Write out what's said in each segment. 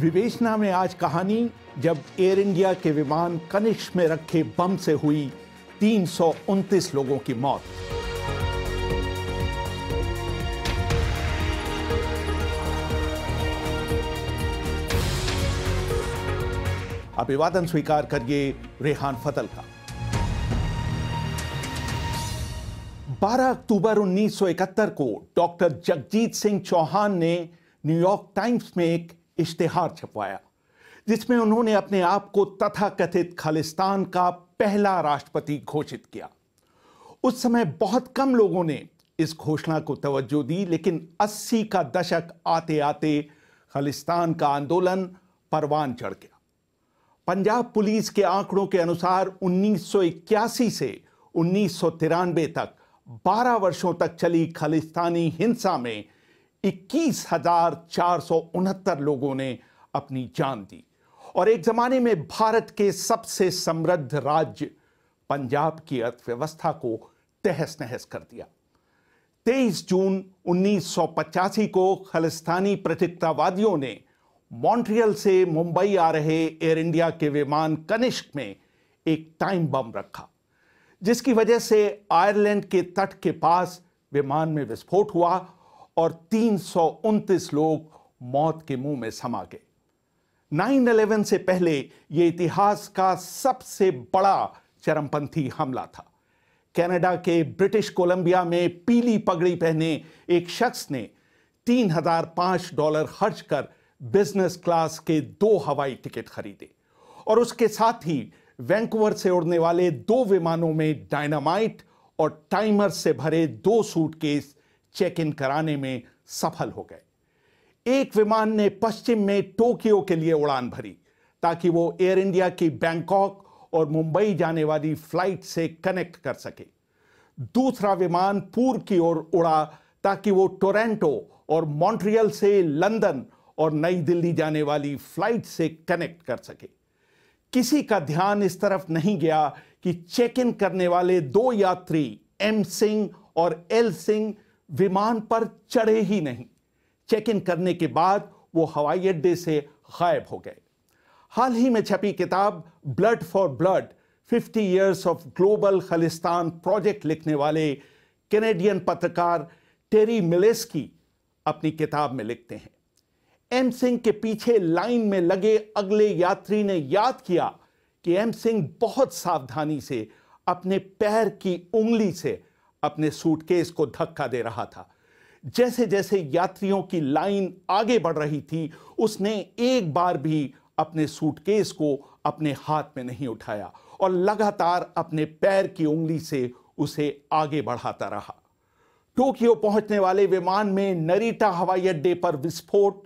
विवेचना में आज कहानी जब एयर इंडिया के विमान कनिष्क में रखे बम से हुई तीन लोगों की मौत अभिवादन स्वीकार करिए रेहान फतल का 12 अक्टूबर 1971 को डॉक्टर जगजीत सिंह चौहान ने न्यूयॉर्क टाइम्स में एक इश्तहार छपवाया जिसमें उन्होंने अपने आप को तथाकथित खालिस्तान का पहला राष्ट्रपति घोषित किया उस समय बहुत कम लोगों ने इस घोषणा को तवज्जो दी लेकिन 80 का दशक आते आते खालिस्तान का आंदोलन परवान चढ़ गया पंजाब पुलिस के आंकड़ों के अनुसार 1981 से उन्नीस तक 12 वर्षों तक चली खालिस्तानी हिंसा में इक्कीस हजार चार सौ उनहत्तर लोगों ने अपनी जान दी और एक जमाने में भारत के सबसे समृद्ध राज्य पंजाब की अर्थव्यवस्था को तहस नहस कर दिया 23 जून पचासी को खालिस्तानी प्रतिक्तावादियों ने मॉन्ट्रियल से मुंबई आ रहे एयर इंडिया के विमान कनिष्क में एक टाइम बम रखा जिसकी वजह से आयरलैंड के तट के पास विमान में विस्फोट हुआ और तीन लोग मौत के मुंह में समा गए 9/11 से पहले यह इतिहास का सबसे बड़ा चरमपंथी हमला था कनाडा के ब्रिटिश कोलंबिया में पीली पगड़ी पहने एक शख्स ने 3005 डॉलर खर्च कर बिजनेस क्लास के दो हवाई टिकट खरीदे और उसके साथ ही वैंकूवर से उड़ने वाले दो विमानों में डायनामाइट और टाइमर से भरे दो सूटकेस चेक इन कराने में सफल हो गए एक विमान ने पश्चिम में टोक्यो के लिए उड़ान भरी ताकि वो एयर इंडिया की बैंकॉक और मुंबई जाने वाली फ्लाइट से कनेक्ट कर सके दूसरा विमान पूर्व की ओर उड़ा ताकि वो टोरंटो और मॉन्ट्रियल से लंदन और नई दिल्ली जाने वाली फ्लाइट से कनेक्ट कर सके किसी का ध्यान इस तरफ नहीं गया कि चेक इन करने वाले दो यात्री एम सिंह और एल सिंह विमान पर चढ़े ही नहीं चेक इन करने के बाद वो हवाई अड्डे से गायब हो गए हाल ही में छपी किताब blood for blood 50 years of global Khalistan project लिखने वाले कैनेडियन पत्रकार टेरी मिलेस्की अपनी किताब में लिखते हैं एम सिंह के पीछे लाइन में लगे अगले यात्री ने याद किया कि एम सिंह बहुत सावधानी से अपने पैर की उंगली से अपने सूटकेस को धक्का दे रहा था जैसे जैसे यात्रियों की लाइन आगे बढ़ रही थी उसने एक बार भी अपने सूटकेस को अपने हाथ में नहीं उठाया और लगातार अपने पैर की उंगली से उसे आगे बढ़ाता रहा टोक्यो पहुंचने वाले विमान में नरीटा हवाई अड्डे पर विस्फोट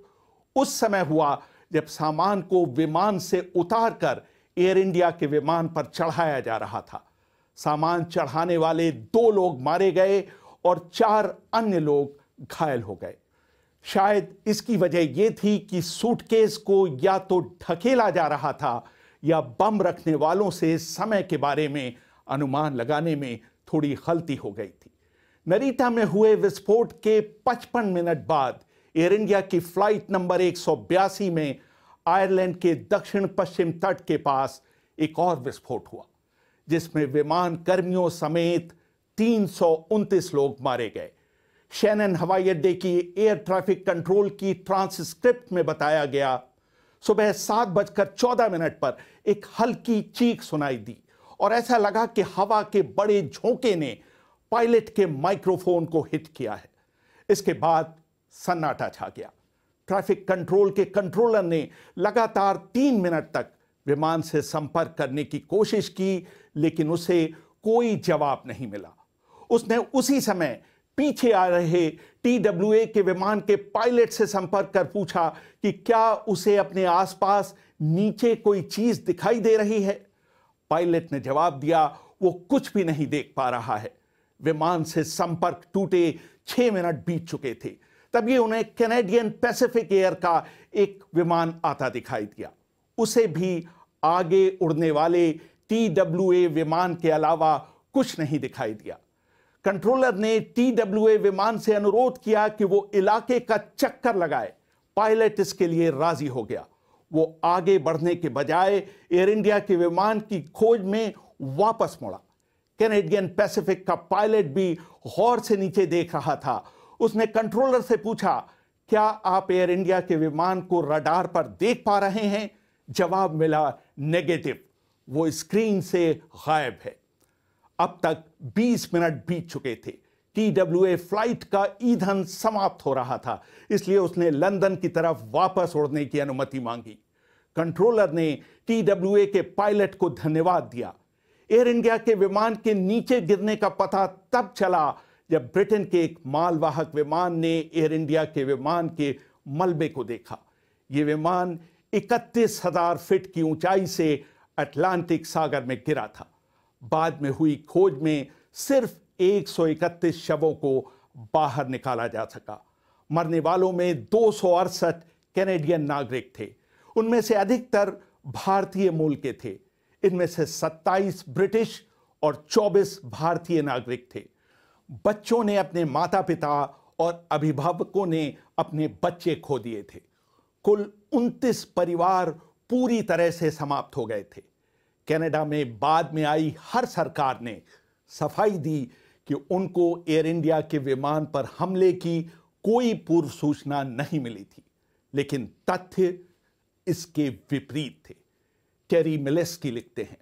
उस समय हुआ जब सामान को विमान से उतारकर एयर इंडिया के विमान पर चढ़ाया जा रहा था सामान चढ़ाने वाले दो लोग मारे गए और चार अन्य लोग घायल हो गए शायद इसकी वजह यह थी कि सूटकेस को या तो ढकेला जा रहा था या बम रखने वालों से समय के बारे में अनुमान लगाने में थोड़ी गलती हो गई थी नरीता में हुए विस्फोट के 55 मिनट बाद एयर इंडिया की फ्लाइट नंबर एक में आयरलैंड के दक्षिण पश्चिम तट के पास एक और विस्फोट हुआ जिसमें विमान कर्मियों समेत तीन लोग मारे गए शैनन हवाई अड्डे की एयर ट्रैफिक कंट्रोल की ट्रांसक्रिप्ट में बताया गया सुबह सात बजकर चौदह मिनट पर एक हल्की चीख सुनाई दी और ऐसा लगा कि हवा के बड़े झोंके ने पायलट के माइक्रोफोन को हिट किया है इसके बाद सन्नाटा छा गया ट्रैफिक कंट्रोल के कंट्रोलर ने लगातार तीन मिनट तक विमान से संपर्क करने की कोशिश की लेकिन उसे कोई जवाब नहीं मिला उसने उसी समय पीछे आ रहे टी के विमान के पायलट से संपर्क कर पूछा कि क्या उसे अपने आसपास नीचे कोई चीज दिखाई दे रही है पायलट ने जवाब दिया वो कुछ भी नहीं देख पा रहा है विमान से संपर्क टूटे छह मिनट बीत चुके थे तभी उन्हें कैनेडियन पैसिफिक एयर का एक विमान आता दिखाई दिया उसे भी आगे उड़ने वाले टी डब्ल्यू ए विमान के अलावा कुछ नहीं दिखाई दिया कंट्रोलर ने टी डब्ल्यू ए विमान से अनुरोध किया कि वो इलाके का चक्कर लगाए पायलट इसके लिए राजी हो गया वो आगे बढ़ने के बजाय एयर इंडिया के विमान की खोज में वापस मुड़ा कैनेडियन पैसिफिक का पायलट भी गौर से नीचे देख रहा था उसने कंट्रोलर से पूछा क्या आप एयर इंडिया के विमान को रडार पर देख पा रहे हैं जवाब मिला नेगेटिव वो स्क्रीन से गायब है अब तक 20 मिनट बीत चुके थे टी डब्ल्यू ए फ्लाइट का ईंधन समाप्त हो रहा था इसलिए उसने लंदन की तरफ वापस उड़ने की अनुमति मांगी कंट्रोलर ने टी डब्ल्यू ए के पायलट को धन्यवाद दिया एयर इंडिया के विमान के नीचे गिरने का पता तब चला जब ब्रिटेन के एक मालवाहक विमान ने एयर इंडिया के विमान के मलबे को देखा यह विमान इकतीस हजार फीट की ऊंचाई से अटलांटिक सागर में गिरा था बाद में हुई खोज में सिर्फ 131 शवों को बाहर निकाला जा सका मरने वालों में दो कैनेडियन नागरिक थे उनमें से अधिकतर भारतीय मूल के थे इनमें से 27 ब्रिटिश और 24 भारतीय नागरिक थे बच्चों ने अपने माता पिता और अभिभावकों ने अपने बच्चे खो दिए थे कुल उनतीस परिवार पूरी तरह से समाप्त हो गए थे कनाडा में बाद में आई हर सरकार ने सफाई दी कि उनको एयर इंडिया के विमान पर हमले की कोई पूर्व सूचना नहीं मिली थी लेकिन तथ्य इसके विपरीत थे टेरी मिलेस्की लिखते हैं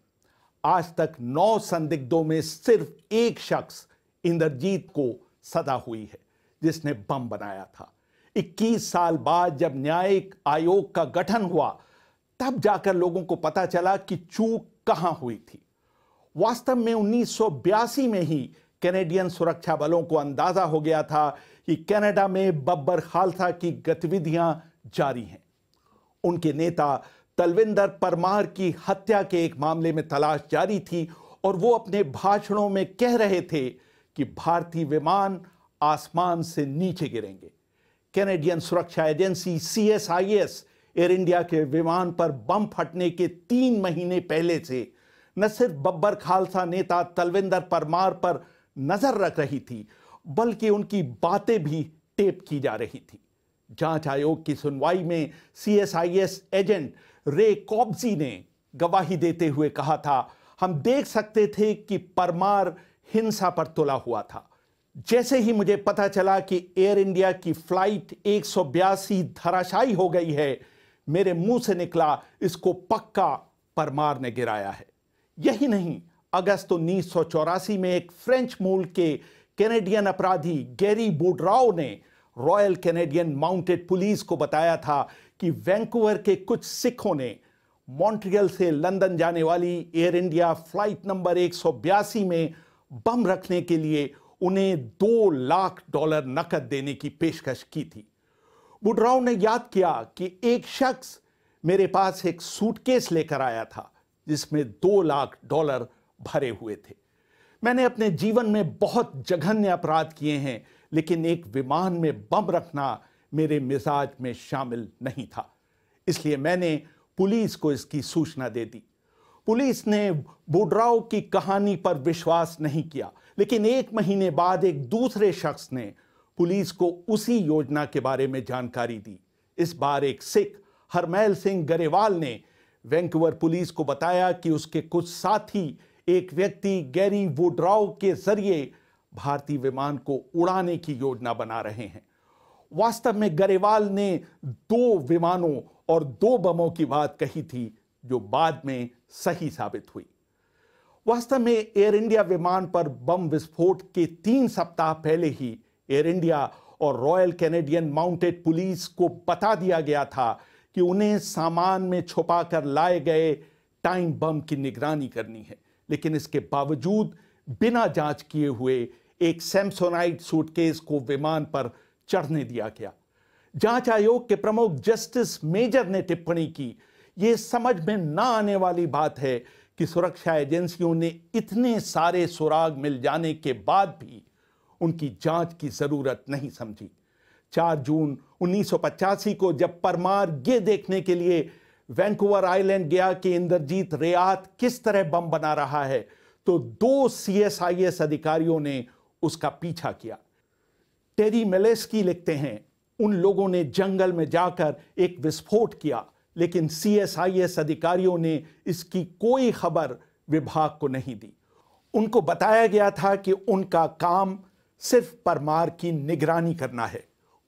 आज तक नौ संदिग्धों में सिर्फ एक शख्स इंद्रजीत को सदा हुई है जिसने बम बनाया था इक्कीस साल बाद जब न्यायिक आयोग का गठन हुआ तब जाकर लोगों को पता चला कि चूक कहां हुई थी वास्तव में उन्नीस में ही कैनेडियन सुरक्षा बलों को अंदाजा हो गया था कि कनाडा में बब्बर खालसा की गतिविधियां जारी हैं उनके नेता तलविंदर परमार की हत्या के एक मामले में तलाश जारी थी और वो अपने भाषणों में कह रहे थे कि भारतीय विमान आसमान से नीचे गिरेंगे कैनेडियन सुरक्षा एजेंसी सीएसआईएस एयर इंडिया के विमान पर बम फटने के तीन महीने पहले से न सिर्फ बब्बर खालसा नेता तलविंदर परमार पर नजर रख रही थी बल्कि उनकी बातें भी टेप की जा रही थी जांच आयोग की सुनवाई में सीएसआईएस एजेंट रे कॉब्जी ने गवाही देते हुए कहा था हम देख सकते थे कि परमार हिंसा पर तुला हुआ था जैसे ही मुझे पता चला कि एयर इंडिया की फ्लाइट एक धराशायी हो गई है मेरे मुंह से निकला इसको पक्का परमार ने गिराया है यही नहीं अगस्त उन्नीस में एक फ्रेंच मूल के कैनेडियन अपराधी गैरी बोडराव ने रॉयल कैनेडियन माउंटेड पुलिस को बताया था कि वैंकूवर के कुछ सिखों ने मॉन्ट्रियल से लंदन जाने वाली एयर इंडिया फ्लाइट नंबर एक में बम रखने के लिए उन्हें दो लाख डॉलर नकद देने की पेशकश की थी बुडराव ने याद किया कि एक शख्स मेरे पास एक सूटकेस लेकर आया था जिसमें दो लाख डॉलर भरे हुए थे मैंने अपने जीवन में बहुत जघन्य अपराध किए हैं लेकिन एक विमान में बम रखना मेरे मिजाज में शामिल नहीं था इसलिए मैंने पुलिस को इसकी सूचना दे दी पुलिस ने बुडराव की कहानी पर विश्वास नहीं किया लेकिन एक महीने बाद एक दूसरे शख्स ने पुलिस को उसी योजना के बारे में जानकारी दी इस बार एक सिख हरमैल सिंह गरेवाल ने वैंकुवर पुलिस को बताया कि उसके कुछ साथी एक व्यक्ति गैरी वोड्राव के जरिए भारतीय विमान को उड़ाने की योजना बना रहे हैं वास्तव में गरेवाल ने दो विमानों और दो बमों की बात कही थी जो बाद में सही साबित हुई वास्तव में एयर इंडिया विमान पर बम विस्फोट के तीन सप्ताह पहले ही एयर इंडिया और रॉयल कैनेडियन माउंटेड पुलिस को बता दिया गया था कि उन्हें सामान में छुपा कर लाए गए टाइम बम की निगरानी करनी है लेकिन इसके बावजूद बिना जांच किए हुए एक सैमसोनाइट सूटकेस को विमान पर चढ़ने दिया गया जांच आयोग के प्रमुख जस्टिस मेजर ने टिप्पणी की यह समझ में ना आने वाली बात है कि सुरक्षा एजेंसियों ने इतने सारे सुराग मिल जाने के बाद भी उनकी जांच की ज़रूरत नहीं समझी 4 जून उन्नीस को जब परमार ये देखने के लिए वैंकूवर आइलैंड गया कि इंद्रजीत रियात किस तरह बम बना रहा है तो दो सीएसआईएस अधिकारियों ने उसका पीछा किया टेरी मेलेस्की लिखते हैं उन लोगों ने जंगल में जाकर एक विस्फोट किया लेकिन सीएसआईएस अधिकारियों ने इसकी कोई खबर विभाग को नहीं दी उनको बताया गया था कि उनका काम सिर्फ परमार की निगरानी करना है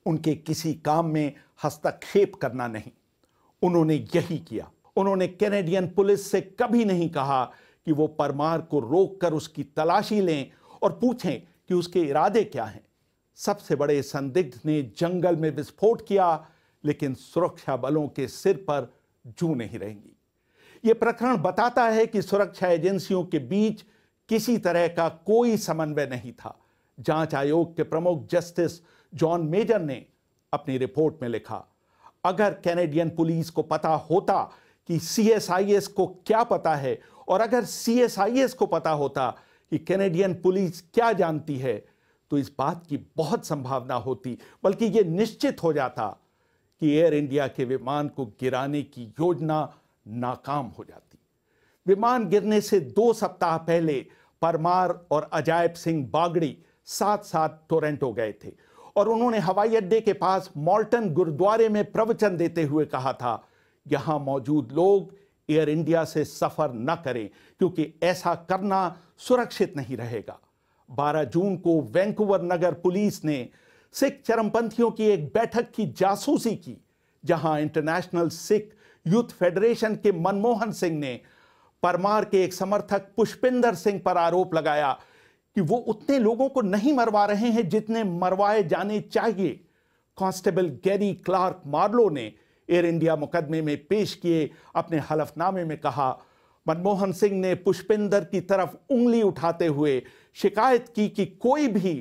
उनके किसी काम में हस्तक्षेप करना नहीं उन्होंने यही किया उन्होंने कैनेडियन पुलिस से कभी नहीं कहा कि वो परमार को रोककर उसकी तलाशी लें और पूछें कि उसके इरादे क्या हैं सबसे बड़े संदिग्ध ने जंगल में विस्फोट किया लेकिन सुरक्षा बलों के सिर पर जू नहीं रहेंगी ये प्रकरण बताता है कि सुरक्षा एजेंसियों के बीच किसी तरह का कोई समन्वय नहीं था जांच आयोग के प्रमुख जस्टिस जॉन मेजर ने अपनी रिपोर्ट में लिखा अगर कैनेडियन पुलिस को पता होता कि सीएसआईएस को क्या पता है और अगर सीएसआईएस को पता होता कि कैनेडियन पुलिस क्या जानती है तो इस बात की बहुत संभावना होती बल्कि यह निश्चित हो जाता कि एयर इंडिया के विमान को गिराने की योजना नाकाम हो जाती विमान गिरने से दो सप्ताह पहले परमार और अजायब सिंह बागड़ी साथ साथ टोरेंटो गए थे और उन्होंने हवाई अड्डे के पास मॉल्टन गुरुद्वारे में प्रवचन देते हुए कहा था यहां मौजूद लोग एयर इंडिया से सफर न करें क्योंकि ऐसा करना सुरक्षित नहीं रहेगा 12 जून को वैंकूवर नगर पुलिस ने सिख चरमपंथियों की एक बैठक की जासूसी की जहां इंटरनेशनल सिख यूथ फेडरेशन के मनमोहन सिंह ने परमार के एक समर्थक पुष्पिंदर सिंह पर आरोप लगाया कि वो उतने लोगों को नहीं मरवा रहे हैं जितने मरवाए जाने चाहिए कांस्टेबल गैरी क्लार्क मार्लो ने एयर इंडिया मुकदमे में पेश किए अपने हलफनामे में कहा मनमोहन सिंह ने पुष्पिंदर की तरफ उंगली उठाते हुए शिकायत की कि कोई भी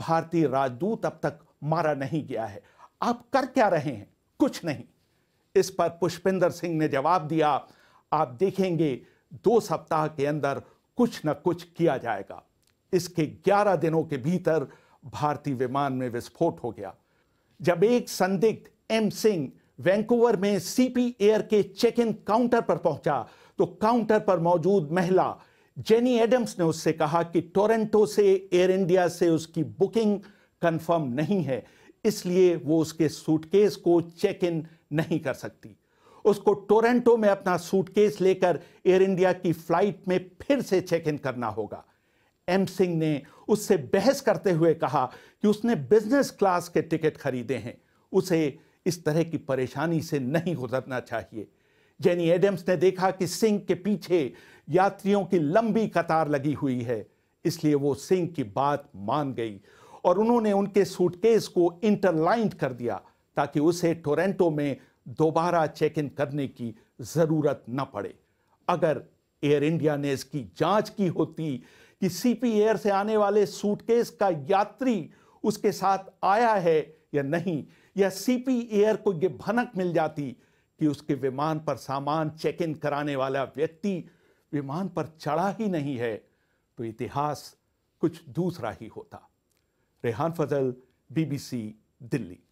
भारतीय राजदूत अब तक मारा नहीं गया है आप कर क्या रहे हैं कुछ नहीं इस पर पुष्पेंद्र सिंह ने जवाब दिया आप देखेंगे दो सप्ताह के अंदर कुछ न कुछ किया जाएगा इसके 11 दिनों के भीतर भारतीय विमान में विस्फोट हो गया जब एक संदिग्ध एम सिंह वैंकूवर में सीपी एयर के चेक इन काउंटर पर पहुंचा तो काउंटर पर मौजूद महिला जेनी एडम्स ने उससे कहा कि टोरंटो से एयर इंडिया से उसकी बुकिंग कंफर्म नहीं है इसलिए वो उसके सूटकेस को चेक इन नहीं कर सकती उसको टोरंटो में अपना सूटकेस लेकर एयर इंडिया की फ्लाइट में फिर से चेक इन करना होगा एम सिंह ने उससे बहस करते हुए कहा कि उसने बिजनेस क्लास के टिकट खरीदे हैं उसे इस तरह की परेशानी से नहीं गुजरना चाहिए जेनी एडम्स ने देखा कि सिंह के पीछे यात्रियों की लंबी कतार लगी हुई है इसलिए वो सिंह की बात मान गई और उन्होंने उनके सूटकेस को इंटरलाइंड कर दिया ताकि उसे टोरेंटो में दोबारा चेक इन करने की ज़रूरत न पड़े अगर एयर इंडिया ने इसकी जांच की होती कि सीपी एयर से आने वाले सूटकेस का यात्री उसके साथ आया है या नहीं या सीपी एयर को यह भनक मिल जाती कि उसके विमान पर सामान चेक इन कराने वाला व्यक्ति विमान पर चढ़ा ही नहीं है तो इतिहास कुछ दूसरा ही होता रेहान फजल बीबीसी दिल्ली